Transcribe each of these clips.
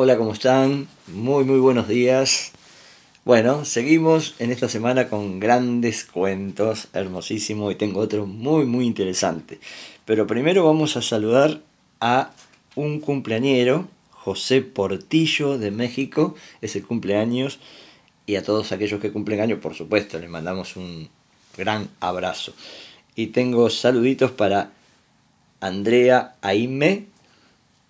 Hola, ¿cómo están? Muy, muy buenos días. Bueno, seguimos en esta semana con grandes cuentos, hermosísimo, y tengo otro muy, muy interesante. Pero primero vamos a saludar a un cumpleañero, José Portillo de México, es el cumpleaños, y a todos aquellos que cumplen años, por supuesto, les mandamos un gran abrazo. Y tengo saluditos para Andrea Aime,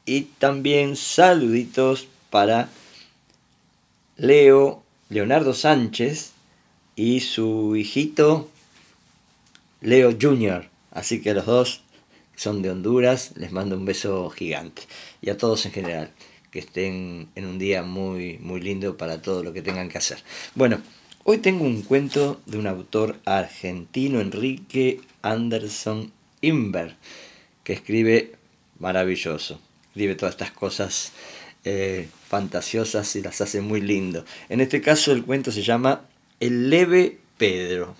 y también saluditos para Leo, Leonardo Sánchez y su hijito Leo Jr. Así que los dos son de Honduras, les mando un beso gigante. Y a todos en general, que estén en un día muy, muy lindo para todo lo que tengan que hacer. Bueno, hoy tengo un cuento de un autor argentino, Enrique Anderson Inver, que escribe maravilloso vive todas estas cosas eh, fantasiosas y las hace muy lindo. En este caso el cuento se llama El leve Pedro.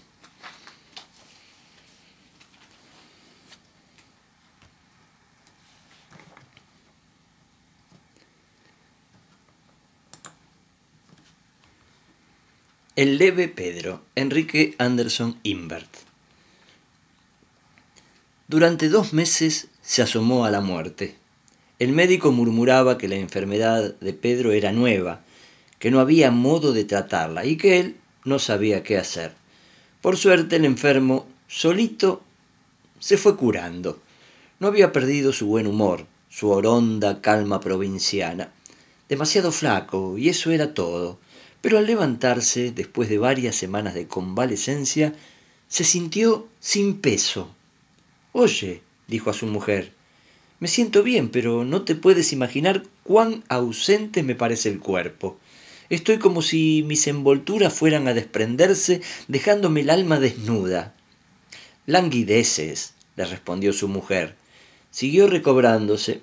El leve Pedro, Enrique Anderson Invert. Durante dos meses se asomó a la muerte. El médico murmuraba que la enfermedad de Pedro era nueva, que no había modo de tratarla y que él no sabía qué hacer. Por suerte el enfermo solito se fue curando. No había perdido su buen humor, su oronda calma provinciana. Demasiado flaco, y eso era todo. Pero al levantarse, después de varias semanas de convalecencia, se sintió sin peso. Oye, dijo a su mujer, me siento bien, pero no te puedes imaginar cuán ausente me parece el cuerpo. Estoy como si mis envolturas fueran a desprenderse, dejándome el alma desnuda. Languideces, le respondió su mujer. Siguió recobrándose.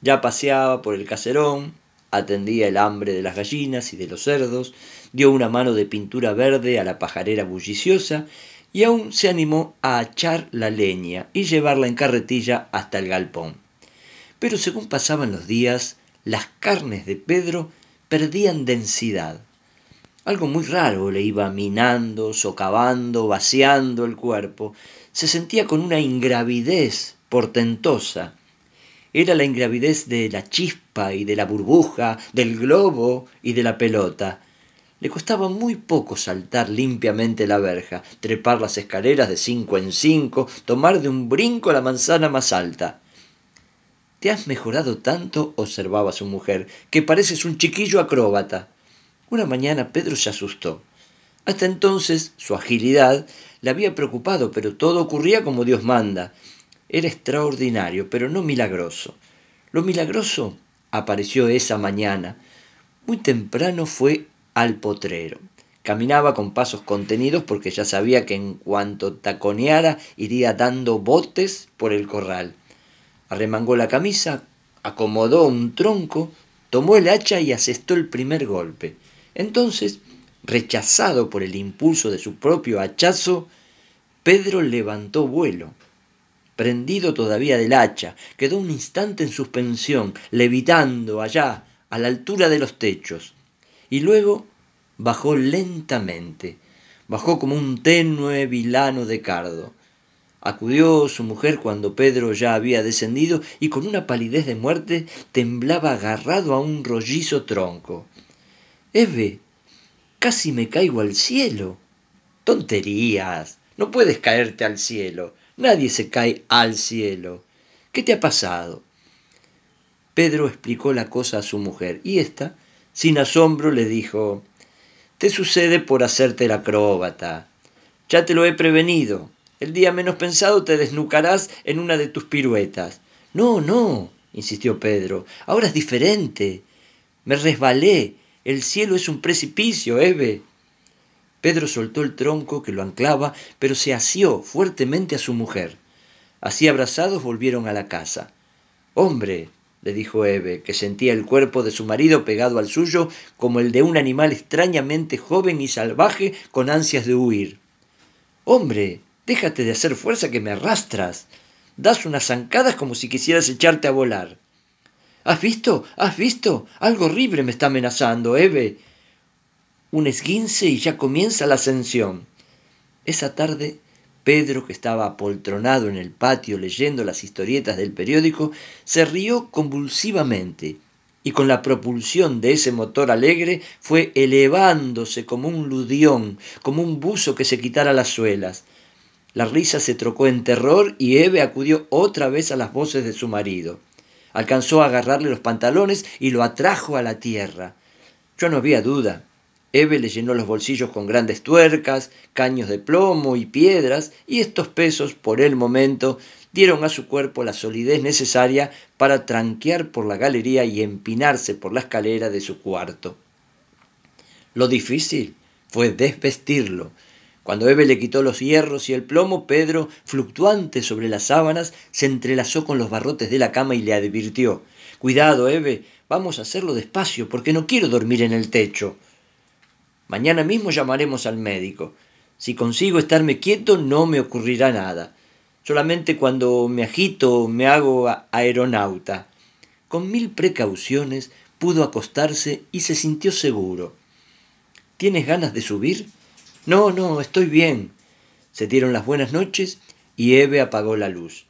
Ya paseaba por el caserón, atendía el hambre de las gallinas y de los cerdos, dio una mano de pintura verde a la pajarera bulliciosa y aún se animó a echar la leña y llevarla en carretilla hasta el galpón. Pero según pasaban los días, las carnes de Pedro perdían densidad. Algo muy raro le iba minando, socavando, vaciando el cuerpo. Se sentía con una ingravidez portentosa. Era la ingravidez de la chispa y de la burbuja, del globo y de la pelota. Le costaba muy poco saltar limpiamente la verja, trepar las escaleras de cinco en cinco, tomar de un brinco la manzana más alta. Te has mejorado tanto, observaba su mujer, que pareces un chiquillo acróbata. Una mañana Pedro se asustó. Hasta entonces su agilidad le había preocupado, pero todo ocurría como Dios manda. Era extraordinario, pero no milagroso. Lo milagroso apareció esa mañana. Muy temprano fue al potrero. Caminaba con pasos contenidos porque ya sabía que en cuanto taconeara iría dando botes por el corral arremangó la camisa, acomodó un tronco, tomó el hacha y asestó el primer golpe. Entonces, rechazado por el impulso de su propio hachazo, Pedro levantó vuelo. Prendido todavía del hacha, quedó un instante en suspensión, levitando allá, a la altura de los techos, y luego bajó lentamente, bajó como un tenue vilano de cardo. Acudió su mujer cuando Pedro ya había descendido y con una palidez de muerte temblaba agarrado a un rollizo tronco. Eve, casi me caigo al cielo. Tonterías. No puedes caerte al cielo. Nadie se cae al cielo. ¿Qué te ha pasado? Pedro explicó la cosa a su mujer y ésta, sin asombro, le dijo Te sucede por hacerte el acróbata. Ya te lo he prevenido. El día menos pensado te desnucarás en una de tus piruetas. No, no, insistió Pedro, ahora es diferente. Me resbalé. El cielo es un precipicio, Eve. Pedro soltó el tronco que lo anclaba, pero se asió fuertemente a su mujer. Así abrazados volvieron a la casa. Hombre, le dijo Eve, que sentía el cuerpo de su marido pegado al suyo como el de un animal extrañamente joven y salvaje con ansias de huir. Hombre, Déjate de hacer fuerza que me arrastras. Das unas zancadas como si quisieras echarte a volar. ¿Has visto? ¿Has visto? Algo horrible me está amenazando, Eve. Un esguince y ya comienza la ascensión. Esa tarde, Pedro, que estaba apoltronado en el patio leyendo las historietas del periódico, se rió convulsivamente y con la propulsión de ese motor alegre fue elevándose como un ludión, como un buzo que se quitara las suelas. La risa se trocó en terror y Eve acudió otra vez a las voces de su marido. Alcanzó a agarrarle los pantalones y lo atrajo a la tierra. Yo no había duda. Eve le llenó los bolsillos con grandes tuercas, caños de plomo y piedras, y estos pesos, por el momento, dieron a su cuerpo la solidez necesaria para tranquear por la galería y empinarse por la escalera de su cuarto. Lo difícil fue desvestirlo, cuando Eve le quitó los hierros y el plomo, Pedro, fluctuante sobre las sábanas, se entrelazó con los barrotes de la cama y le advirtió Cuidado, Eve, vamos a hacerlo despacio, porque no quiero dormir en el techo. Mañana mismo llamaremos al médico. Si consigo estarme quieto, no me ocurrirá nada. Solamente cuando me agito me hago aeronauta. Con mil precauciones pudo acostarse y se sintió seguro. ¿Tienes ganas de subir? No, no, estoy bien. Se dieron las buenas noches y Eve apagó la luz.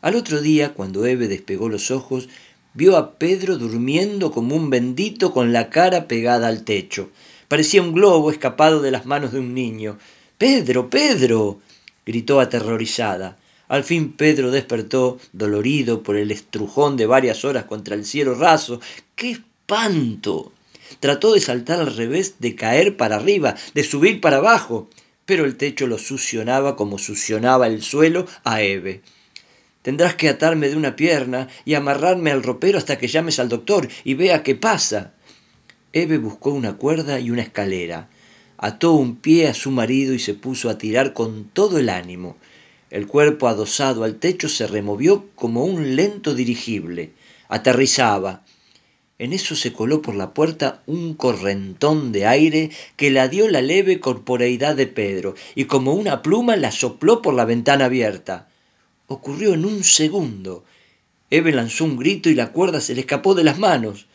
Al otro día, cuando Eve despegó los ojos, vio a Pedro durmiendo como un bendito con la cara pegada al techo. Parecía un globo escapado de las manos de un niño. Pedro, Pedro. gritó aterrorizada. Al fin Pedro despertó, dolorido por el estrujón de varias horas contra el cielo raso. ¡Qué espanto! Trató de saltar al revés, de caer para arriba, de subir para abajo, pero el techo lo succionaba como succionaba el suelo a Eve. Tendrás que atarme de una pierna y amarrarme al ropero hasta que llames al doctor y vea qué pasa. Eve buscó una cuerda y una escalera. Ató un pie a su marido y se puso a tirar con todo el ánimo. El cuerpo adosado al techo se removió como un lento dirigible. Aterrizaba. En eso se coló por la puerta un correntón de aire que la dio la leve corporeidad de Pedro, y como una pluma la sopló por la ventana abierta. Ocurrió en un segundo. Eve lanzó un grito y la cuerda se le escapó de las manos.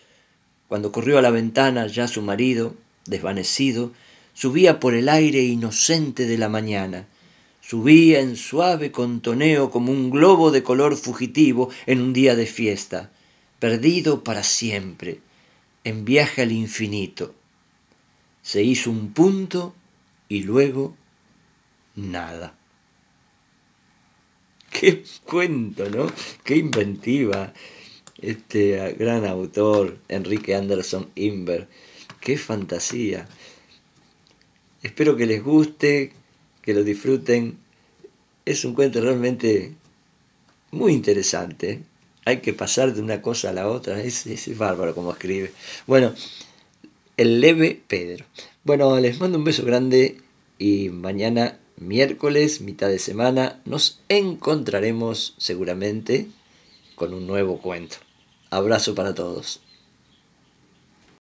Cuando corrió a la ventana, ya su marido, desvanecido, subía por el aire inocente de la mañana. Subía en suave contoneo como un globo de color fugitivo en un día de fiesta perdido para siempre, en viaje al infinito. Se hizo un punto y luego nada. Qué cuento, ¿no? Qué inventiva. Este gran autor, Enrique Anderson Inver. Qué fantasía. Espero que les guste, que lo disfruten. Es un cuento realmente muy interesante hay que pasar de una cosa a la otra, es, bárbaro como escribe. Bueno, el leve Pedro. Bueno, les mando un beso grande y mañana miércoles, mitad de semana, nos encontraremos seguramente con un nuevo cuento. Abrazo para todos.